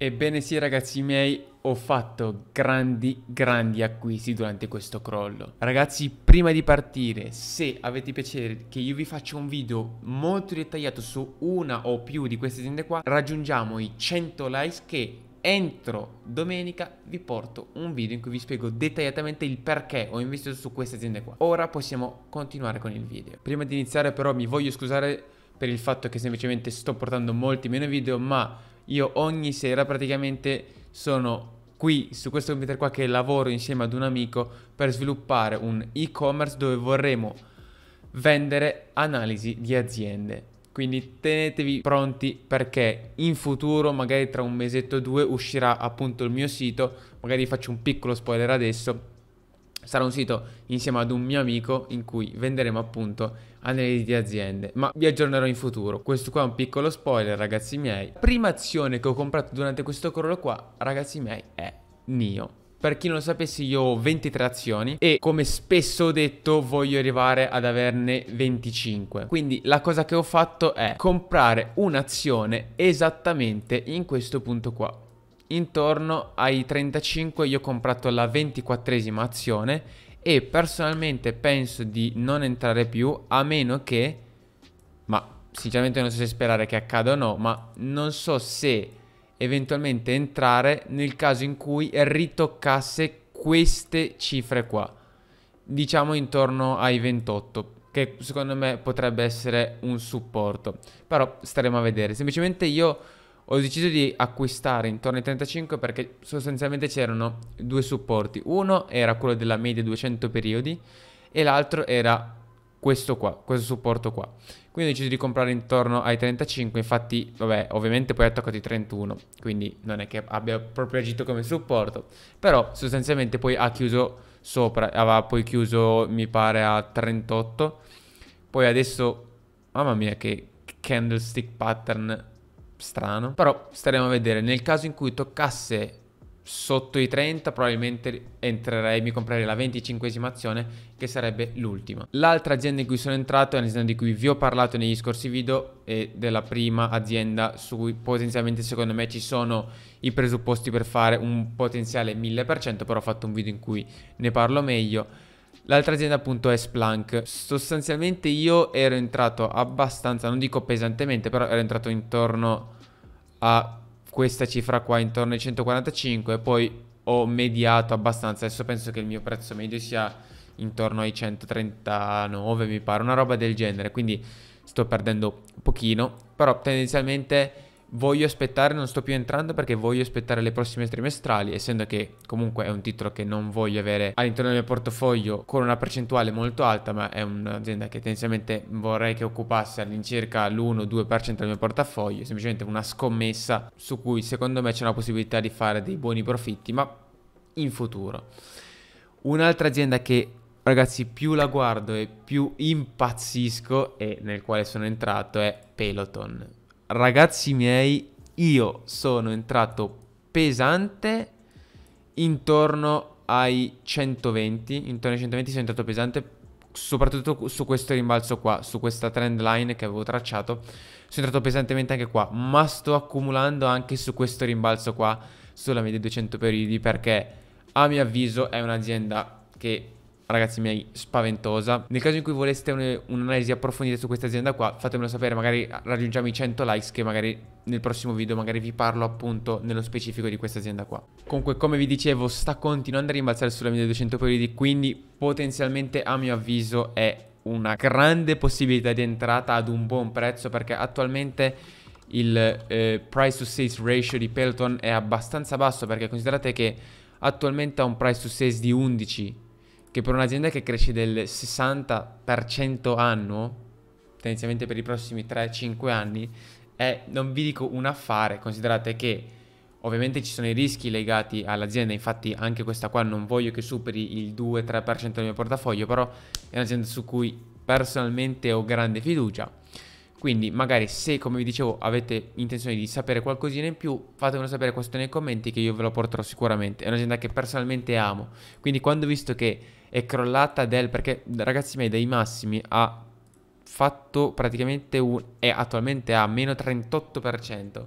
Ebbene sì ragazzi miei, ho fatto grandi grandi acquisti durante questo crollo. Ragazzi, prima di partire, se avete piacere che io vi faccia un video molto dettagliato su una o più di queste aziende qua, raggiungiamo i 100 likes che entro domenica vi porto un video in cui vi spiego dettagliatamente il perché ho investito su queste aziende qua. Ora possiamo continuare con il video. Prima di iniziare però mi voglio scusare per il fatto che semplicemente sto portando molti meno video, ma io ogni sera praticamente sono qui su questo computer qua che lavoro insieme ad un amico per sviluppare un e-commerce dove vorremmo vendere analisi di aziende. Quindi tenetevi pronti perché in futuro, magari tra un mesetto o due, uscirà appunto il mio sito. Magari faccio un piccolo spoiler adesso sarà un sito insieme ad un mio amico in cui venderemo appunto analisi di aziende, ma vi aggiornerò in futuro. Questo qua è un piccolo spoiler, ragazzi miei. Prima azione che ho comprato durante questo crollo qua, ragazzi miei, è Nio. Per chi non lo sapesse io ho 23 azioni e come spesso ho detto voglio arrivare ad averne 25. Quindi la cosa che ho fatto è comprare un'azione esattamente in questo punto qua intorno ai 35 io ho comprato la 24esima azione e personalmente penso di non entrare più a meno che ma sinceramente non so se sperare che accada o no ma non so se eventualmente entrare nel caso in cui ritoccasse queste cifre qua diciamo intorno ai 28 che secondo me potrebbe essere un supporto però staremo a vedere semplicemente io ho deciso di acquistare intorno ai 35 perché sostanzialmente c'erano due supporti. Uno era quello della media 200 periodi e l'altro era questo qua, questo supporto qua. Quindi ho deciso di comprare intorno ai 35, infatti, vabbè, ovviamente poi ha attaccato i 31, quindi non è che abbia proprio agito come supporto, però sostanzialmente poi ha chiuso sopra, aveva poi chiuso mi pare a 38, poi adesso, mamma mia che candlestick pattern strano. Però staremo a vedere. Nel caso in cui toccasse sotto i 30 probabilmente entrerei, mi comprerei la 25esima azione che sarebbe l'ultima. L'altra azienda in cui sono entrato è un'azienda di cui vi ho parlato negli scorsi video e della prima azienda su cui potenzialmente secondo me ci sono i presupposti per fare un potenziale 1000%, però ho fatto un video in cui ne parlo meglio L'altra azienda appunto è Splunk. Sostanzialmente io ero entrato abbastanza, non dico pesantemente, però ero entrato intorno a questa cifra qua, intorno ai 145 poi ho mediato abbastanza. Adesso penso che il mio prezzo medio sia intorno ai 139, mi pare, una roba del genere, quindi sto perdendo un pochino, però tendenzialmente voglio aspettare, non sto più entrando perché voglio aspettare le prossime trimestrali, essendo che comunque è un titolo che non voglio avere all'interno del mio portafoglio con una percentuale molto alta, ma è un'azienda che tendenzialmente vorrei che occupasse all'incirca l'1-2% del mio portafoglio, semplicemente una scommessa su cui secondo me c'è una possibilità di fare dei buoni profitti, ma in futuro. Un'altra azienda che ragazzi più la guardo e più impazzisco e nel quale sono entrato è Peloton ragazzi miei, io sono entrato pesante intorno ai 120, intorno ai 120 sono entrato pesante soprattutto su questo rimbalzo qua, su questa trend line che avevo tracciato, sono entrato pesantemente anche qua, ma sto accumulando anche su questo rimbalzo qua, sulla media 200 periodi perché a mio avviso è un'azienda che ragazzi miei, spaventosa. Nel caso in cui voleste un'analisi approfondita su questa azienda qua, fatemelo sapere, magari raggiungiamo i 100 likes che magari nel prossimo video magari vi parlo appunto nello specifico di questa azienda qua. Comunque come vi dicevo sta continuando a rimbalzare sulla 1200 periodi, quindi potenzialmente a mio avviso è una grande possibilità di entrata ad un buon prezzo perché attualmente il eh, price to sales ratio di Peloton è abbastanza basso perché considerate che attualmente ha un price to sales di 11 che per un'azienda che cresce del 60% annuo, tendenzialmente per i prossimi 3-5 anni, è, non vi dico un affare, considerate che ovviamente ci sono i rischi legati all'azienda, infatti anche questa qua non voglio che superi il 2-3% del mio portafoglio, però è un'azienda su cui personalmente ho grande fiducia quindi magari se come vi dicevo avete intenzione di sapere qualcosina in più fatemelo sapere questo nei commenti che io ve lo porterò sicuramente. È un'azienda che personalmente amo. Quindi quando ho visto che è crollata del perché ragazzi miei dai massimi ha fatto praticamente un è attualmente a meno 38%.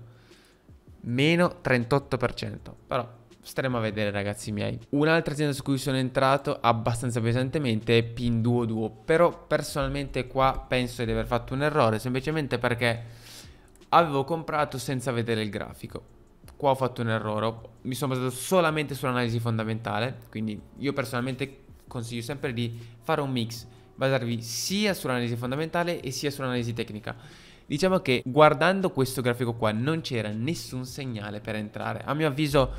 Meno 38%. Però staremo a vedere ragazzi miei. Un'altra azienda su cui sono entrato abbastanza pesantemente è Pinduoduo, però personalmente qua penso di aver fatto un errore, semplicemente perché avevo comprato senza vedere il grafico. Qua ho fatto un errore, mi sono basato solamente sull'analisi fondamentale, quindi io personalmente consiglio sempre di fare un mix, basarvi sia sull'analisi fondamentale e sia sull'analisi tecnica. Diciamo che guardando questo grafico qua non c'era nessun segnale per entrare. A mio avviso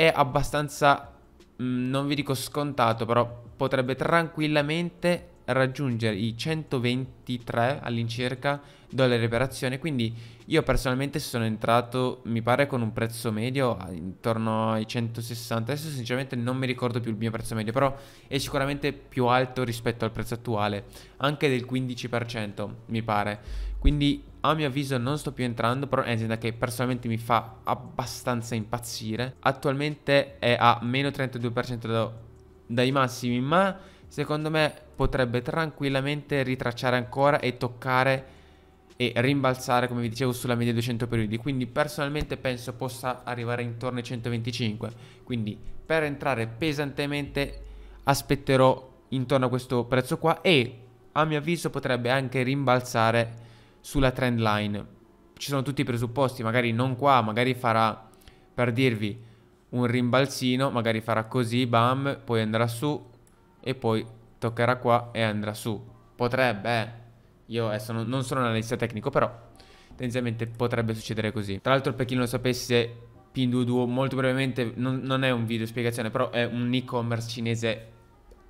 è abbastanza, mm, non vi dico scontato, però potrebbe tranquillamente raggiungere i 123 all'incirca dollari per azione, quindi io personalmente sono entrato, mi pare con un prezzo medio intorno ai 160, adesso sinceramente non mi ricordo più il mio prezzo medio, però è sicuramente più alto rispetto al prezzo attuale, anche del 15% mi pare. Quindi a mio avviso non sto più entrando, però è un'azienda che personalmente mi fa abbastanza impazzire. Attualmente è a meno 32% dai massimi, ma secondo me potrebbe tranquillamente ritracciare ancora e toccare e rimbalzare, come vi dicevo, sulla media 200 periodi. Quindi personalmente penso possa arrivare intorno ai 125. Quindi per entrare pesantemente aspetterò intorno a questo prezzo qua e a mio avviso potrebbe anche rimbalzare sulla trend line. Ci sono tutti i presupposti, magari non qua, magari farà, per dirvi, un rimbalzino, magari farà così, bam, poi andrà su, e poi toccherà qua e andrà su. Potrebbe, eh. Io adesso non, non sono un analista tecnico, però tendenzialmente potrebbe succedere così. Tra l'altro per chi non lo sapesse, Pinduoduo molto brevemente non, non è un video spiegazione, però è un e-commerce cinese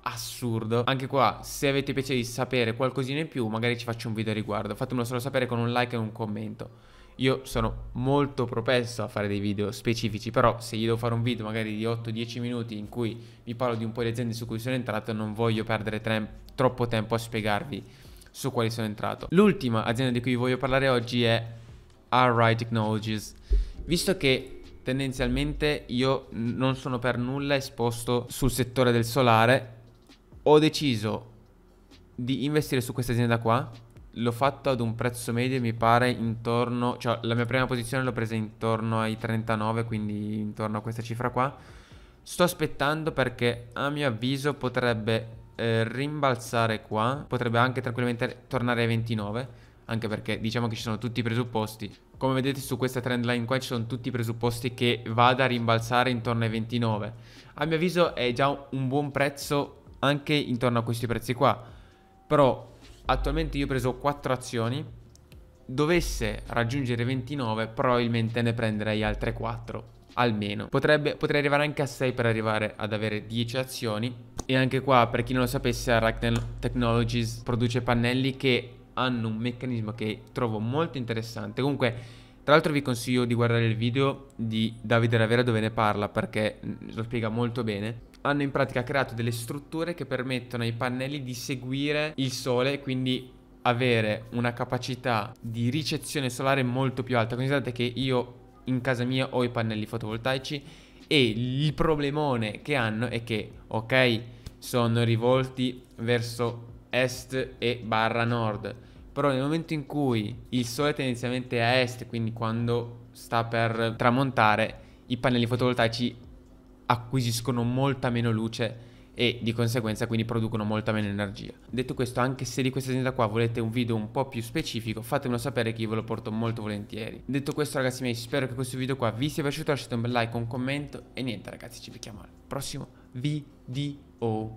assurdo. Anche qua, se avete piacere di sapere qualcosina in più, magari ci faccio un video a riguardo. Fatemelo solo sapere con un like e un commento. Io sono molto propenso a fare dei video specifici, però se io devo fare un video magari di 8-10 minuti in cui vi parlo di un po' di aziende su cui sono entrato, non voglio perdere tre, troppo tempo a spiegarvi su quali sono entrato. L'ultima azienda di cui vi voglio parlare oggi è RI Technologies, visto che tendenzialmente io non sono per nulla esposto sul settore del solare, ho deciso di investire su questa azienda qua l'ho fatto ad un prezzo medio, mi pare intorno, cioè la mia prima posizione l'ho presa intorno ai 39, quindi intorno a questa cifra qua. Sto aspettando perché a mio avviso potrebbe eh, rimbalzare qua, potrebbe anche tranquillamente tornare ai 29, anche perché diciamo che ci sono tutti i presupposti. Come vedete su questa trend line qua ci sono tutti i presupposti che vada a rimbalzare intorno ai 29. A mio avviso è già un buon prezzo anche intorno a questi prezzi qua. Però attualmente io ho preso 4 azioni, dovesse raggiungere 29 probabilmente ne prenderei altre 4 almeno. Potrebbe, potrei arrivare anche a 6 per arrivare ad avere 10 azioni. E anche qua, per chi non lo sapesse, Arachne Technologies produce pannelli che hanno un meccanismo che trovo molto interessante. Comunque, tra l'altro vi consiglio di guardare il video di Davide Ravera dove ne parla perché lo spiega molto bene hanno in pratica creato delle strutture che permettono ai pannelli di seguire il sole e quindi avere una capacità di ricezione solare molto più alta. Considerate che io in casa mia ho i pannelli fotovoltaici e il problemone che hanno è che, ok, sono rivolti verso est e barra nord, però nel momento in cui il sole è tendenzialmente a est, quindi quando sta per tramontare, i pannelli fotovoltaici acquisiscono molta meno luce e di conseguenza quindi producono molta meno energia. Detto questo, anche se di questa azienda qua volete un video un po' più specifico, fatemelo sapere che io ve lo porto molto volentieri. Detto questo ragazzi miei, spero che questo video qua vi sia piaciuto, lasciate un bel like, un commento e niente ragazzi, ci vediamo al prossimo video.